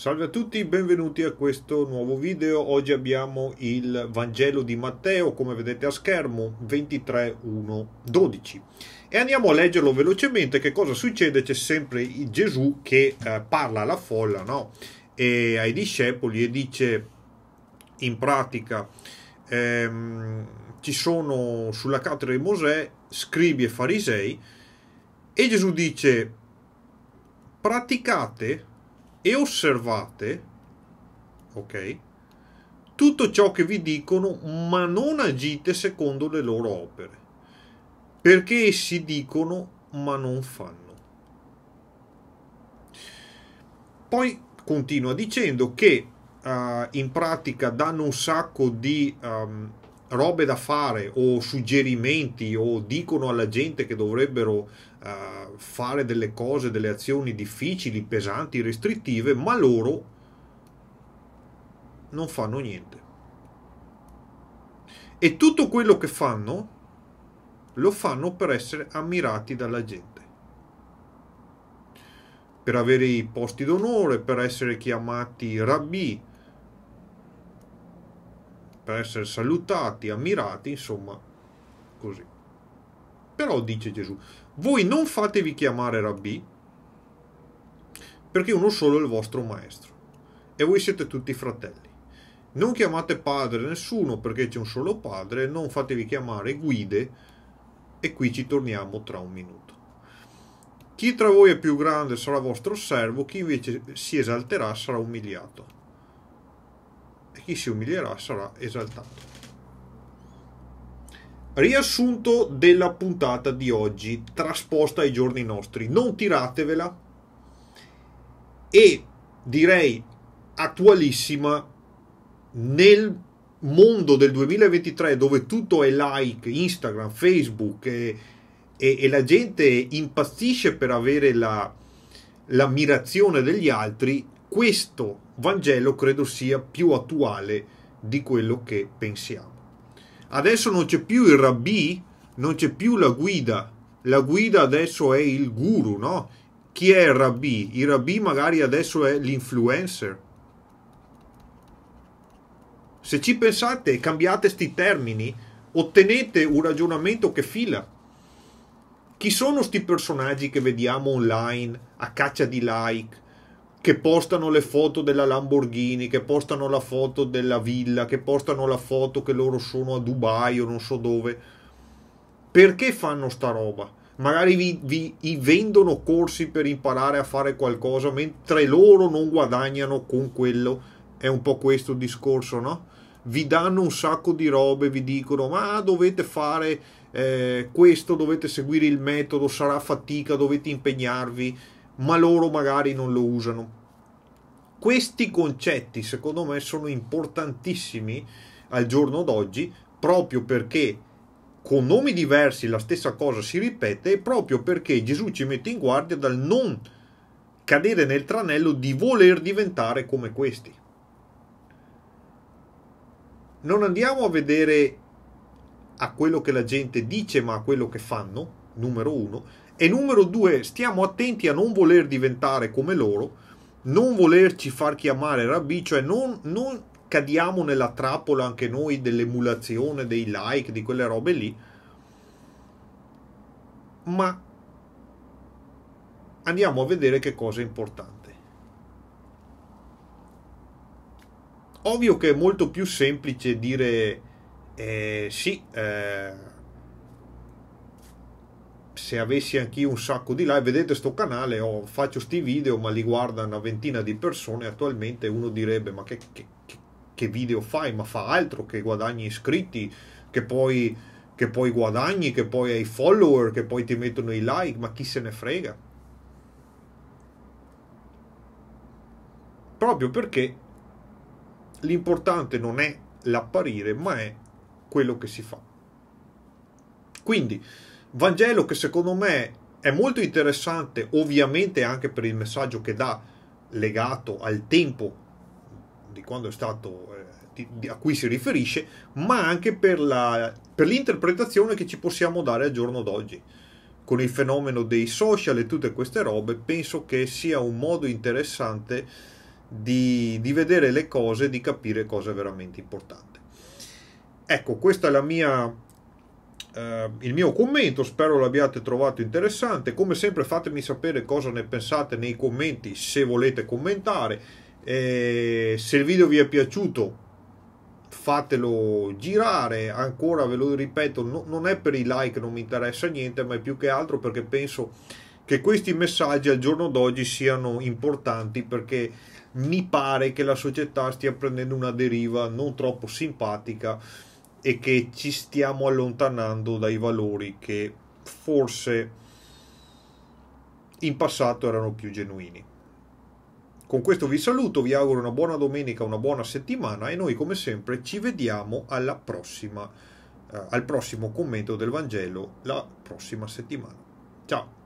Salve a tutti, benvenuti a questo nuovo video. Oggi abbiamo il Vangelo di Matteo, come vedete a schermo, 23, 1, 12. E andiamo a leggerlo velocemente. Che cosa succede? C'è sempre Gesù che eh, parla alla folla, no? E ai discepoli e dice, in pratica, ehm, ci sono sulla cattedra di Mosè scribi e farisei, e Gesù dice, praticate e osservate, ok? Tutto ciò che vi dicono, ma non agite secondo le loro opere, perché essi dicono ma non fanno. Poi continua dicendo che uh, in pratica danno un sacco di um, robe da fare o suggerimenti o dicono alla gente che dovrebbero uh, fare delle cose, delle azioni difficili, pesanti, restrittive, ma loro non fanno niente. E tutto quello che fanno lo fanno per essere ammirati dalla gente, per avere i posti d'onore, per essere chiamati rabbi, per essere salutati, ammirati, insomma, così. Però dice Gesù, voi non fatevi chiamare rabbì, perché uno solo è il vostro maestro, e voi siete tutti fratelli. Non chiamate padre nessuno perché c'è un solo padre, non fatevi chiamare guide, e qui ci torniamo tra un minuto. Chi tra voi è più grande sarà vostro servo, chi invece si esalterà sarà umiliato e chi si umilierà sarà esaltato. Riassunto della puntata di oggi, trasposta ai giorni nostri. Non tiratevela e direi attualissima nel mondo del 2023 dove tutto è like, Instagram, Facebook e, e, e la gente impazzisce per avere la, l'ammirazione degli altri, questo Vangelo credo sia più attuale di quello che pensiamo. Adesso non c'è più il rabbì, non c'è più la guida, la guida adesso è il guru, no? Chi è il rabbì? Il rabbì magari adesso è l'influencer. Se ci pensate e cambiate questi termini, ottenete un ragionamento che fila. Chi sono questi personaggi che vediamo online a caccia di like, che postano le foto della Lamborghini, che postano la foto della villa, che postano la foto che loro sono a Dubai o non so dove. Perché fanno sta roba? Magari vi, vi, vi vendono corsi per imparare a fare qualcosa mentre loro non guadagnano con quello. È un po' questo il discorso, no? Vi danno un sacco di robe, vi dicono ma dovete fare eh, questo, dovete seguire il metodo, sarà fatica, dovete impegnarvi ma loro magari non lo usano. Questi concetti secondo me sono importantissimi al giorno d'oggi proprio perché con nomi diversi la stessa cosa si ripete e proprio perché Gesù ci mette in guardia dal non cadere nel tranello di voler diventare come questi. Non andiamo a vedere a quello che la gente dice ma a quello che fanno, numero uno, e numero due, stiamo attenti a non voler diventare come loro, non volerci far chiamare rabbi, cioè non, non cadiamo nella trappola anche noi dell'emulazione, dei like, di quelle robe lì, ma andiamo a vedere che cosa è importante. Ovvio che è molto più semplice dire eh, sì, eh, se avessi anch'io un sacco di like, vedete sto canale, oh, faccio sti video, ma li guarda una ventina di persone, attualmente uno direbbe ma che, che, che video fai, ma fa altro che guadagni iscritti, che poi, che poi guadagni, che poi hai follower, che poi ti mettono i like, ma chi se ne frega? Proprio perché l'importante non è l'apparire, ma è quello che si fa. Quindi, Vangelo che secondo me è molto interessante, ovviamente anche per il messaggio che dà legato al tempo di quando è stato eh, a cui si riferisce, ma anche per, la, per l'interpretazione che ci possiamo dare al giorno d'oggi. Con il fenomeno dei social e tutte queste robe, penso che sia un modo interessante di, di vedere le cose, di capire cosa è veramente importante. Ecco, questa è la mia eh, il mio commento, spero l'abbiate trovato interessante, come sempre fatemi sapere cosa ne pensate nei commenti se volete commentare, eh, se il video vi è piaciuto fatelo girare, ancora ve lo ripeto, no, non è per i like, non mi interessa niente, ma è più che altro perché penso che questi messaggi al giorno d'oggi siano importanti perché mi pare che la società stia prendendo una deriva non troppo simpatica e che ci stiamo allontanando dai valori che forse in passato erano più genuini. Con questo vi saluto, vi auguro una buona domenica, una buona settimana e noi come sempre ci vediamo alla prossima, eh, al prossimo commento del Vangelo la prossima settimana. Ciao!